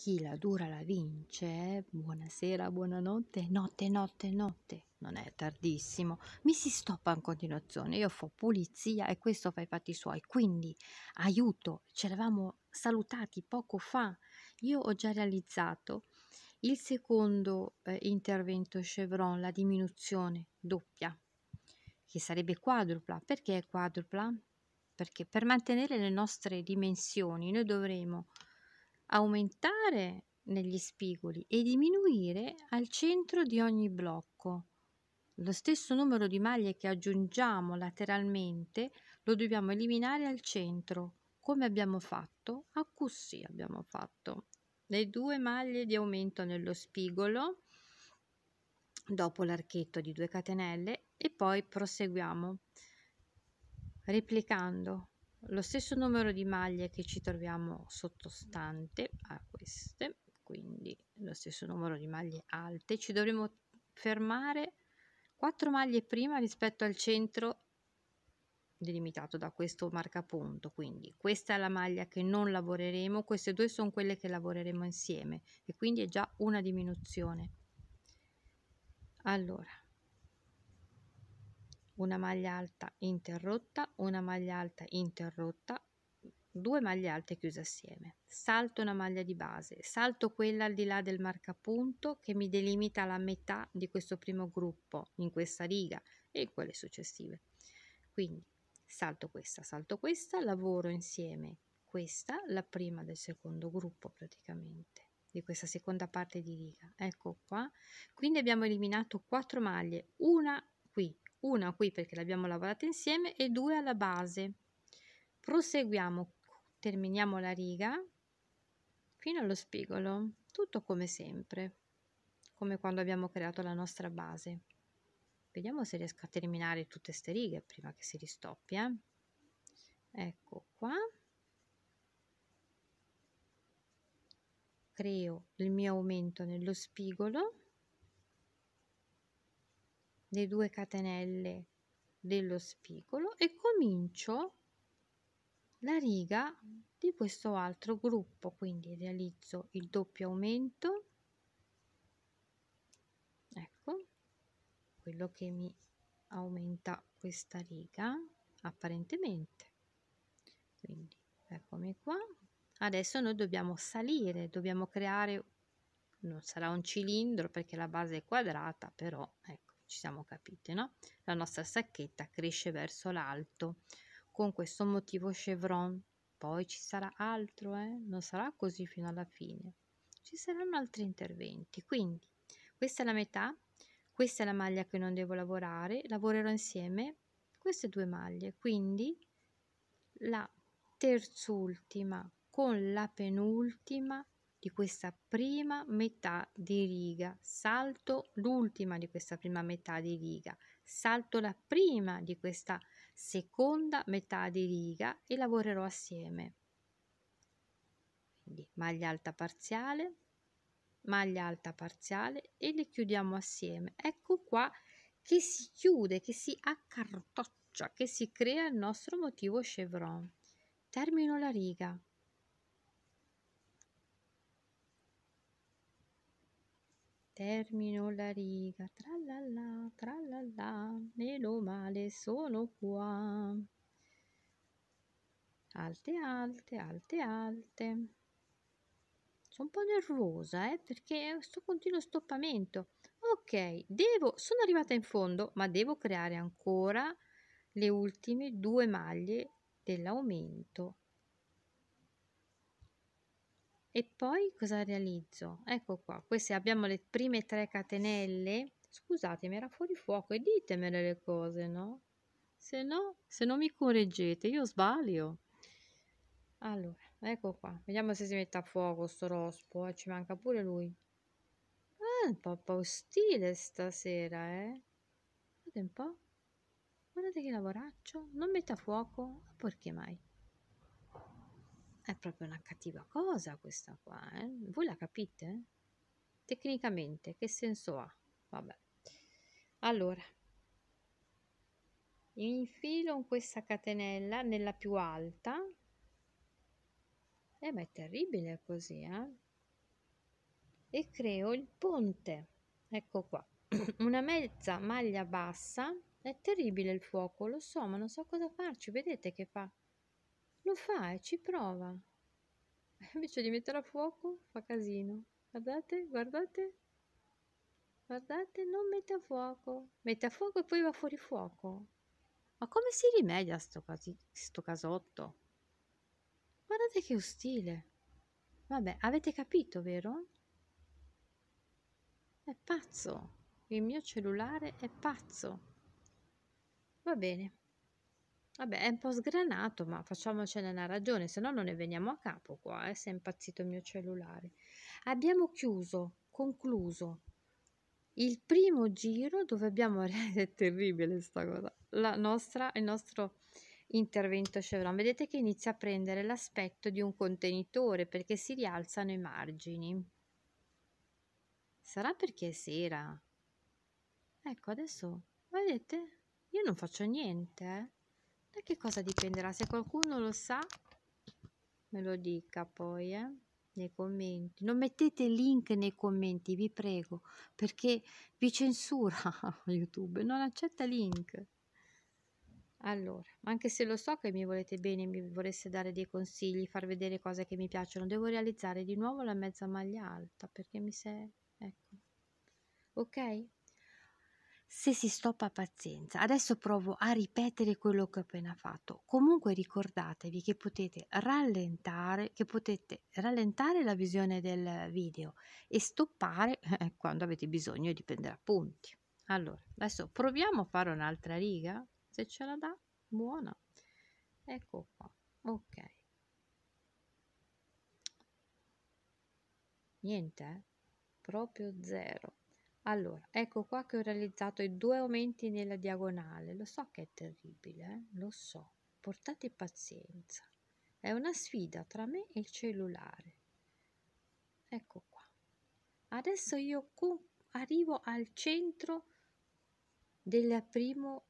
chi la dura la vince, eh. buonasera, buonanotte, notte, notte, notte, non è tardissimo, mi si stoppa in continuazione, io fo pulizia e questo fa i fatti suoi, quindi aiuto, ci eravamo salutati poco fa, io ho già realizzato il secondo eh, intervento Chevron, la diminuzione doppia, che sarebbe quadrupla, perché è quadrupla? Perché per mantenere le nostre dimensioni noi dovremo aumentare negli spigoli e diminuire al centro di ogni blocco. Lo stesso numero di maglie che aggiungiamo lateralmente lo dobbiamo eliminare al centro, come abbiamo fatto a QC abbiamo fatto. Le due maglie di aumento nello spigolo dopo l'archetto di 2 catenelle e poi proseguiamo replicando lo stesso numero di maglie che ci troviamo sottostante a queste quindi lo stesso numero di maglie alte ci dovremo fermare 4 maglie prima rispetto al centro delimitato da questo marcapunto quindi questa è la maglia che non lavoreremo queste due sono quelle che lavoreremo insieme e quindi è già una diminuzione allora una maglia alta interrotta, una maglia alta interrotta, due maglie alte chiuse assieme. Salto una maglia di base, salto quella al di là del marcapunto che mi delimita la metà di questo primo gruppo in questa riga e in quelle successive. Quindi salto questa, salto questa, lavoro insieme questa, la prima del secondo gruppo praticamente di questa seconda parte di riga. Ecco qua. Quindi abbiamo eliminato 4 maglie, una qui, una qui perché l'abbiamo lavorata insieme e due alla base proseguiamo terminiamo la riga fino allo spigolo tutto come sempre come quando abbiamo creato la nostra base vediamo se riesco a terminare tutte queste righe prima che si ristoppia ecco qua creo il mio aumento nello spigolo le due catenelle dello spigolo e comincio la riga di questo altro gruppo quindi realizzo il doppio aumento ecco quello che mi aumenta questa riga apparentemente quindi eccomi qua adesso noi dobbiamo salire dobbiamo creare non sarà un cilindro perché la base è quadrata però ecco ci siamo capite, no? La nostra sacchetta cresce verso l'alto con questo motivo chevron. Poi ci sarà altro, eh? Non sarà così fino alla fine. Ci saranno altri interventi, quindi questa è la metà, questa è la maglia che non devo lavorare, lavorerò insieme queste due maglie, quindi la terzultima con la penultima di questa prima metà di riga, salto l'ultima di questa prima metà di riga, salto la prima di questa seconda metà di riga e lavorerò assieme. Quindi maglia alta parziale, maglia alta parziale e le chiudiamo assieme. Ecco qua che si chiude, che si accartoccia, che si crea il nostro motivo chevron. Termino la riga. Termino la riga, tra la la, tra la la, meno male sono qua. Alte, alte, alte, alte. Sono un po' nervosa, eh, perché sto continuo stoppamento. Ok, devo, sono arrivata in fondo, ma devo creare ancora le ultime due maglie dell'aumento. E poi cosa realizzo? Ecco qua, queste abbiamo le prime tre catenelle. Scusatemi, era fuori fuoco e ditemele le cose, no? Se no, se non mi correggete, io sbaglio. Allora, ecco qua. Vediamo se si mette a fuoco sto rospo, eh, ci manca pure lui. È ah, un po', un po' ostile stasera, eh. Guardate un po'. Guardate che lavoraccio, non mette a fuoco, perché mai? È proprio una cattiva cosa questa qua, eh? Voi la capite? Tecnicamente, che senso ha? Vabbè. Allora, infilo questa catenella nella più alta. Eh, ma è terribile così, eh? E creo il ponte. Ecco qua. una mezza maglia bassa. È terribile il fuoco, lo so, ma non so cosa farci. Vedete che fa? Lo fa e ci prova. Invece di mettere a fuoco fa casino. Guardate, guardate. Guardate, non mette a fuoco. Mette a fuoco e poi va fuori fuoco. Ma come si rimedia sto, casi, sto casotto? Guardate che ostile. Vabbè, avete capito, vero? È pazzo. Il mio cellulare è pazzo. Va bene. Vabbè, è un po' sgranato, ma facciamocene una ragione, se no non ne veniamo a capo qua, eh, se è impazzito il mio cellulare. Abbiamo chiuso, concluso il primo giro dove abbiamo è terribile sta cosa, la nostra, il nostro intervento Chevron. Vedete che inizia a prendere l'aspetto di un contenitore perché si rialzano i margini. Sarà perché è sera. Ecco, adesso, vedete, io non faccio niente, eh. Da che cosa dipenderà? Se qualcuno lo sa, me lo dica poi, eh? Nei commenti. Non mettete link nei commenti, vi prego, perché vi censura YouTube, non accetta link. Allora, anche se lo so che mi volete bene, mi vorreste dare dei consigli, far vedere cose che mi piacciono, devo realizzare di nuovo la mezza maglia alta perché mi sei... ecco. Ok? se si stoppa pazienza. Adesso provo a ripetere quello che ho appena fatto. Comunque ricordatevi che potete rallentare, che potete rallentare la visione del video e stoppare eh, eh, quando avete bisogno di prendere appunti. Allora, adesso proviamo a fare un'altra riga, se ce la dà, buona. Ecco qua, ok. Niente, eh? proprio zero. Allora, ecco qua che ho realizzato i due aumenti nella diagonale. Lo so che è terribile, eh? lo so. Portate pazienza. È una sfida tra me e il cellulare. Ecco qua. Adesso io arrivo al centro del primo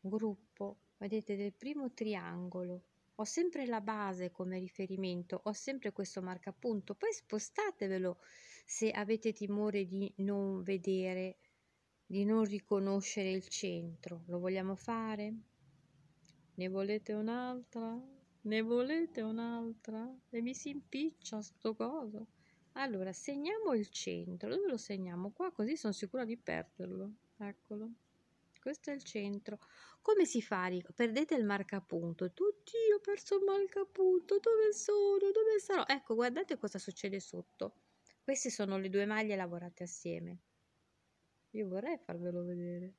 gruppo, vedete, del primo triangolo ho sempre la base come riferimento, ho sempre questo marcapunto, poi spostatevelo se avete timore di non vedere, di non riconoscere il centro. Lo vogliamo fare? Ne volete un'altra? Ne volete un'altra? E mi si impiccia sto coso. Allora, segniamo il centro. Dove lo segniamo? Qua così sono sicura di perderlo. Eccolo questo è il centro. Come si fa? Perdete il marcapunto. Oddio, ho perso il marcapunto, dove sono? Dove sarò? Ecco, guardate cosa succede sotto. Queste sono le due maglie lavorate assieme. Io vorrei farvelo vedere.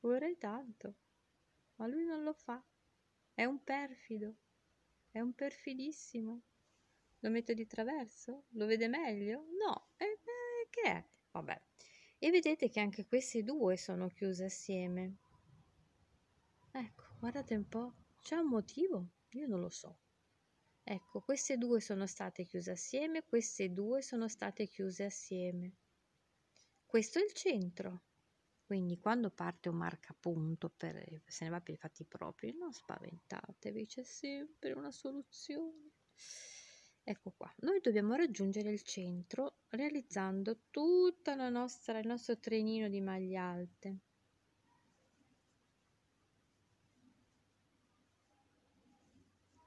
Vorrei tanto. Ma lui non lo fa. È un perfido. È un perfidissimo. Lo metto di traverso? Lo vede meglio? No. E eh, che è? Vabbè, e vedete che anche queste due sono chiuse assieme ecco guardate un po c'è un motivo io non lo so ecco queste due sono state chiuse assieme queste due sono state chiuse assieme questo è il centro quindi quando parte un marcapunto per, se ne va per i fatti propri non spaventatevi c'è sempre una soluzione Ecco qua, noi dobbiamo raggiungere il centro realizzando tutto il nostro trenino di maglie alte.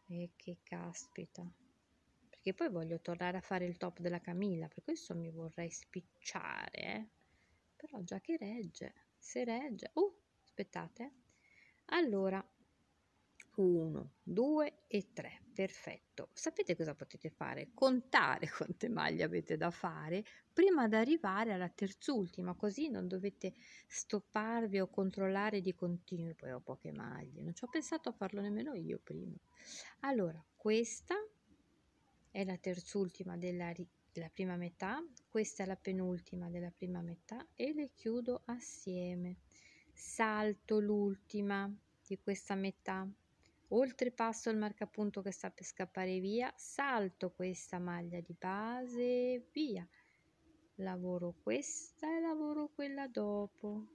E che caspita, perché poi voglio tornare a fare il top della Camilla, per questo mi vorrei spicciare, eh. però già che regge, se regge, uh, aspettate, allora 1, 2 e 3, perfetto. Sapete cosa potete fare? Contare quante maglie avete da fare prima di arrivare alla terzultima, così non dovete stopparvi o controllare di continuo, poi ho poche maglie, non ci ho pensato a farlo nemmeno io prima. Allora, questa è la terzultima della, della prima metà, questa è la penultima della prima metà e le chiudo assieme. Salto l'ultima di questa metà oltrepasso il marcapunto che sta per scappare via, salto questa maglia di base, via, lavoro questa e lavoro quella dopo,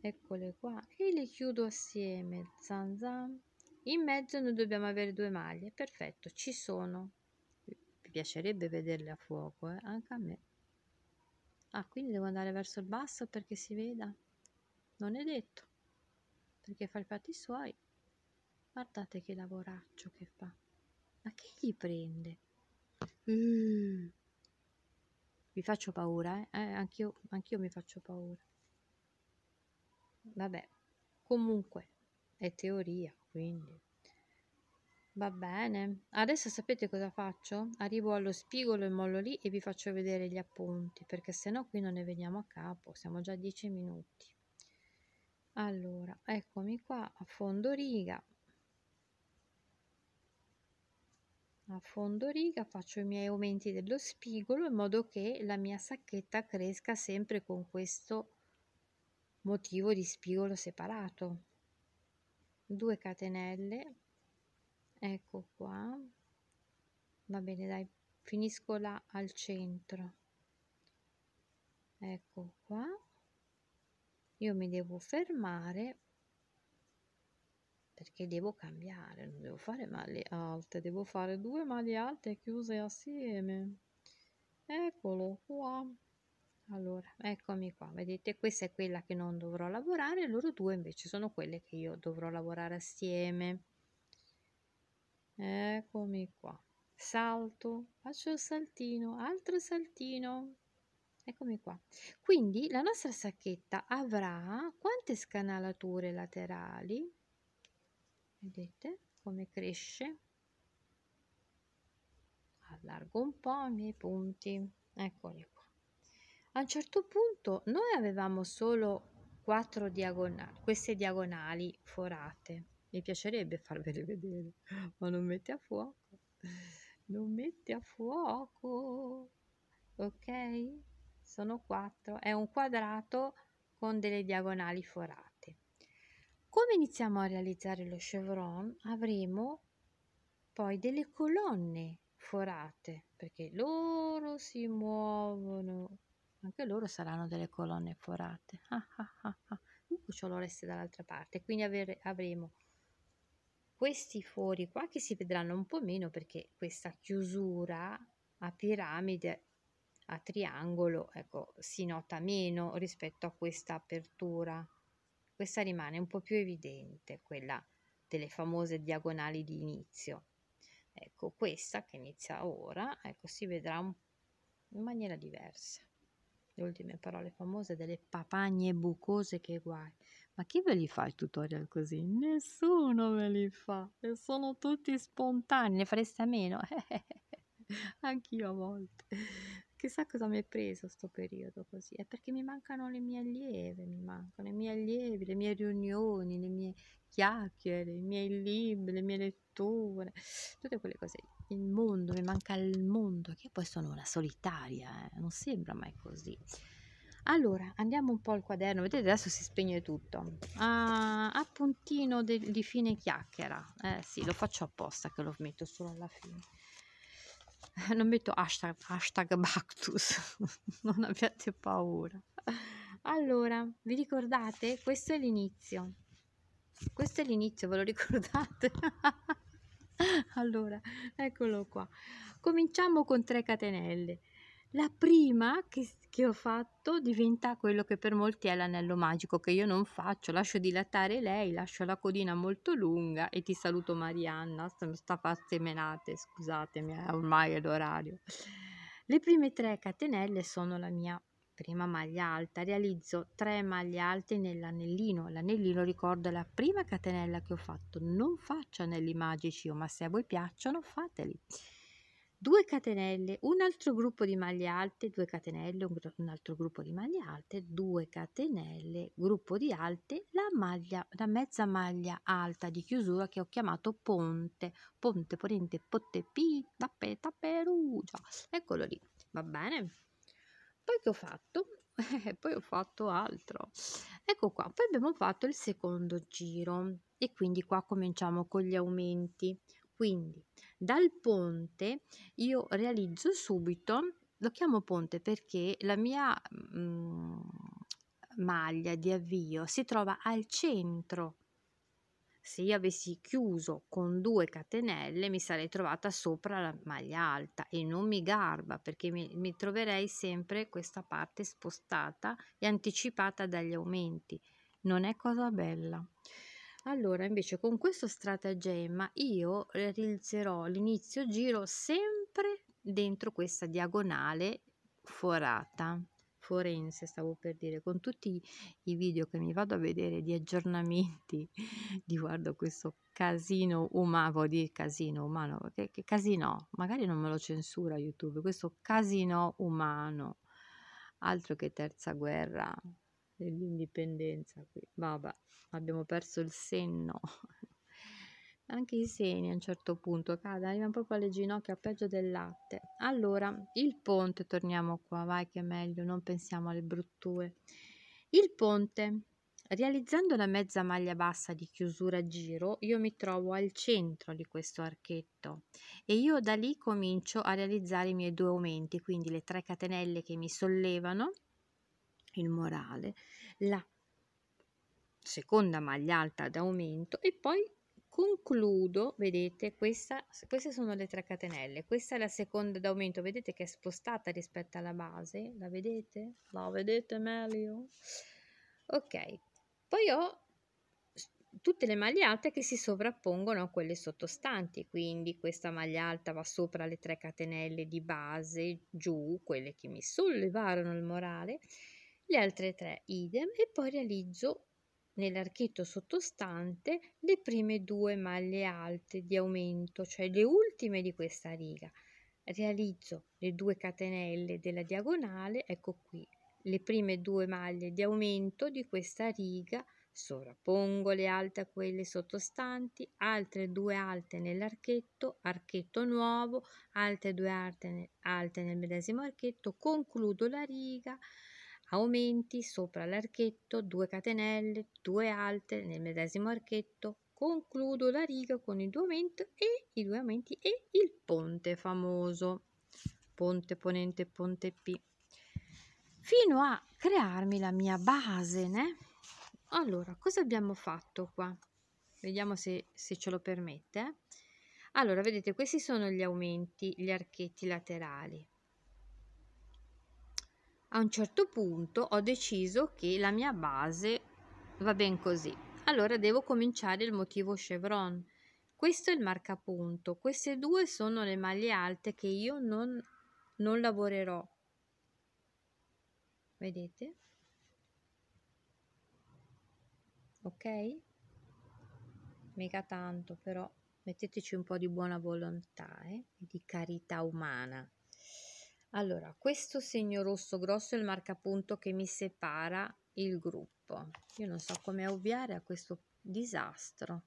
eccole qua, e le chiudo assieme, zan zan, in mezzo noi dobbiamo avere due maglie, perfetto, ci sono, mi piacerebbe vederle a fuoco, eh? anche a me, ah quindi devo andare verso il basso perché si veda, non è detto, perché fa i fatti suoi, Guardate che lavoraccio che fa. Ma che gli prende? Mm. Vi faccio paura, eh? eh anch'io, anch'io mi faccio paura. Vabbè, comunque è teoria, quindi. Va bene, adesso sapete cosa faccio? Arrivo allo spigolo e mollo lì e vi faccio vedere gli appunti, perché sennò qui non ne veniamo a capo, siamo già a 10 minuti. Allora, eccomi qua a fondo riga, a fondo riga faccio i miei aumenti dello spigolo in modo che la mia sacchetta cresca sempre con questo motivo di spigolo separato 2 catenelle ecco qua va bene dai finisco là al centro ecco qua io mi devo fermare perché devo cambiare, non devo fare maglie alte, devo fare due maglie alte chiuse assieme. Eccolo qua. Allora, eccomi qua, vedete questa è quella che non dovrò lavorare, loro due invece sono quelle che io dovrò lavorare assieme. Eccomi qua. Salto, faccio il saltino, altro saltino. Eccomi qua. Quindi la nostra sacchetta avrà quante scanalature laterali? vedete come cresce allargo un po' i miei punti eccoli qua a un certo punto noi avevamo solo quattro diagonali queste diagonali forate mi piacerebbe farvele vedere ma non mette a fuoco non mette a fuoco ok sono quattro è un quadrato con delle diagonali forate come iniziamo a realizzare lo chevron avremo poi delle colonne forate perché loro si muovono anche loro saranno delle colonne forate ah, ah, ah, il ah. cucciolo dall'altra parte quindi avere, avremo questi fori qua che si vedranno un po' meno perché questa chiusura a piramide a triangolo ecco si nota meno rispetto a questa apertura questa rimane un po' più evidente, quella delle famose diagonali di inizio. Ecco, questa che inizia ora, ecco, si vedrà un, in maniera diversa. Le ultime parole famose delle papagne bucose che guai. Ma chi ve li fa il tutorial così? Nessuno ve li fa e sono tutti spontanei, ne fareste a meno? Anch'io a volte. Chissà cosa mi è preso sto periodo così. È perché mi mancano le mie allieve, mi mancano i miei allievi, le mie riunioni, le mie chiacchiere, i miei libri, le mie letture, tutte quelle cose. Il mondo, mi manca il mondo, che poi sono una solitaria, eh? non sembra mai così. Allora, andiamo un po' al quaderno, vedete adesso si spegne tutto. Ah, appuntino di fine chiacchiera, eh sì, lo faccio apposta che lo metto solo alla fine. non metto hashtag, hashtag Bactus, non abbiate paura. Allora, vi ricordate? Questo è l'inizio. Questo è l'inizio, ve lo ricordate? allora, eccolo qua. Cominciamo con tre catenelle. La prima che, che ho fatto diventa quello che per molti è l'anello magico, che io non faccio, lascio dilatare lei, lascio la codina molto lunga e ti saluto Marianna, sta, sta menate, scusatemi, ormai è l'orario. Le prime tre catenelle sono la mia prima maglia alta, realizzo 3 maglie alte nell'anellino, l'anellino ricordo è la prima catenella che ho fatto, non faccio anelli magici ma se a voi piacciono fateli. 2 catenelle, un altro gruppo di maglie alte, 2 catenelle, un, un, altro gruppo di maglie alte, 2 catenelle, gruppo di alte, la, maglia, la mezza maglia alta di chiusura che ho chiamato ponte, ponte, ponente, potte, pi, tappeta, perugia, eccolo lì, va bene? Poi che ho fatto? Eh, poi ho fatto altro. Ecco qua, poi abbiamo fatto il secondo giro e quindi qua cominciamo con gli aumenti. Quindi dal ponte io realizzo subito, lo chiamo ponte perché la mia mm, maglia di avvio si trova al centro. Se io avessi chiuso con due catenelle mi sarei trovata sopra la maglia alta e non mi garba perché mi, mi troverei sempre questa parte spostata e anticipata dagli aumenti. Non è cosa bella. Allora, invece con questo stratagemma io eh, realizzerò l'inizio giro sempre dentro questa diagonale forata forense, stavo per dire, con tutti i video che mi vado a vedere di aggiornamenti riguardo questo casino umano, vuol dire casino umano, che, che casino, magari non me lo censura YouTube, questo casino umano, altro che terza guerra dell'indipendenza qui. Vabbè, abbiamo perso il senno. Anche i seni a un certo punto cadono, arrivano proprio alle ginocchia, peggio del latte. Allora, il ponte, torniamo qua, vai che è meglio, non pensiamo alle brutture. Il ponte, Realizzando la mezza maglia bassa di chiusura a giro, io mi trovo al centro di questo archetto e io da lì comincio a realizzare i miei due aumenti, quindi le tre catenelle che mi sollevano il morale, la seconda maglia alta d'aumento e poi concludo, vedete, questa, queste sono le tre catenelle, questa è la seconda d'aumento, vedete che è spostata rispetto alla base, la vedete? La vedete meglio? Ok, poi ho tutte le maglie alte che si sovrappongono a quelle sottostanti, quindi questa maglia alta va sopra le tre catenelle di base, giù, quelle che mi sollevarono il morale, le altre tre idem e poi realizzo nell'archetto sottostante le prime due maglie alte di aumento, cioè le ultime di questa riga. Realizzo le due catenelle della diagonale, ecco qui, le prime due maglie di aumento di questa riga, sovrappongo le alte a quelle sottostanti, altre due alte nell'archetto, archetto nuovo, altre due alte, nel medesimo archetto, concludo la riga, aumenti sopra l'archetto 2 catenelle, 2 alte nel medesimo archetto, concludo la riga con i due aumenti e i due aumenti e il ponte famoso, ponte ponente ponte P, fino a crearmi la mia base, né? Allora, cosa abbiamo fatto qua? Vediamo se, se ce lo permette. Eh. Allora, vedete, questi sono gli aumenti, gli archetti laterali a un certo punto ho deciso che la mia base va ben così. Allora devo cominciare il motivo chevron. Questo è il marcapunto. Queste due sono le maglie alte che io non, non lavorerò. Vedete? Ok? Mica tanto però. Metteteci un po' di buona volontà eh, e eh? di carità umana. Allora, questo segno rosso grosso è il marcapunto che mi separa il gruppo. Io non so come ovviare a questo disastro.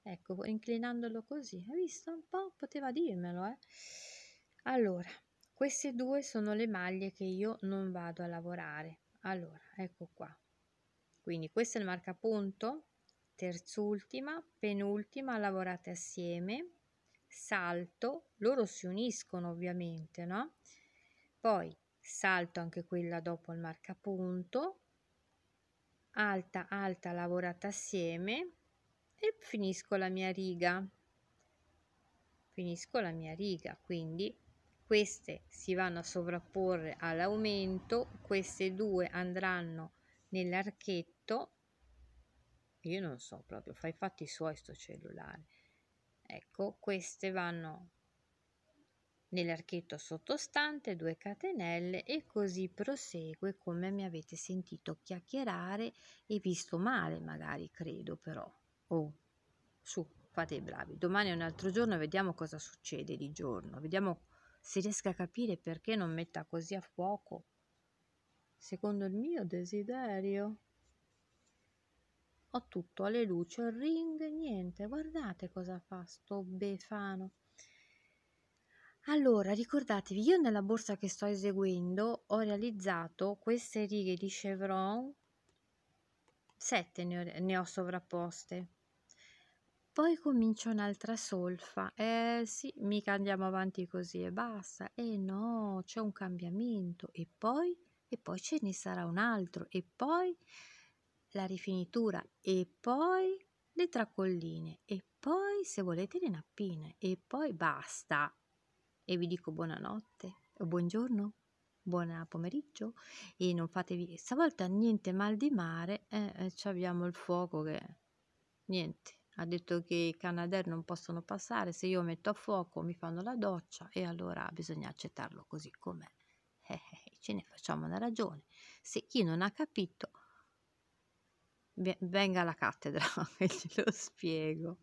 Ecco, inclinandolo così, hai visto un po'? Poteva dirmelo, eh? Allora, queste due sono le maglie che io non vado a lavorare. Allora, ecco qua. Quindi questo è il marcapunto, terzultima, penultima, lavorate assieme, salto, loro si uniscono ovviamente, no? poi salto anche quella dopo il marcapunto alta alta lavorata assieme e finisco la mia riga finisco la mia riga quindi queste si vanno a sovrapporre all'aumento queste due andranno nell'archetto io non so proprio fai fatti suoi sto cellulare ecco queste vanno nell'archetto sottostante 2 catenelle e così prosegue come mi avete sentito chiacchierare e visto male magari credo però oh su fate i bravi domani è un altro giorno vediamo cosa succede di giorno vediamo se riesco a capire perché non metta così a fuoco secondo il mio desiderio ho tutto alle luci il ring niente guardate cosa fa sto befano allora, ricordatevi, io nella borsa che sto eseguendo ho realizzato queste righe di chevron, 7 ne, ne ho, sovrapposte. Poi comincio un'altra solfa. Eh sì, mica andiamo avanti così e basta. Eh no, c'è un cambiamento. E poi, e poi ce ne sarà un altro. E poi la rifinitura. E poi le tracolline. E poi, se volete, le nappine. E poi basta e vi dico buonanotte o buongiorno, buon pomeriggio e non fatevi stavolta niente mal di mare, eh, eh abbiamo il fuoco che niente. Ha detto che i Canadair non possono passare, se io metto a fuoco mi fanno la doccia e allora bisogna accettarlo così com'è. Eh, eh, eh ce ne facciamo una ragione. Se chi non ha capito, venga alla cattedra e glielo spiego.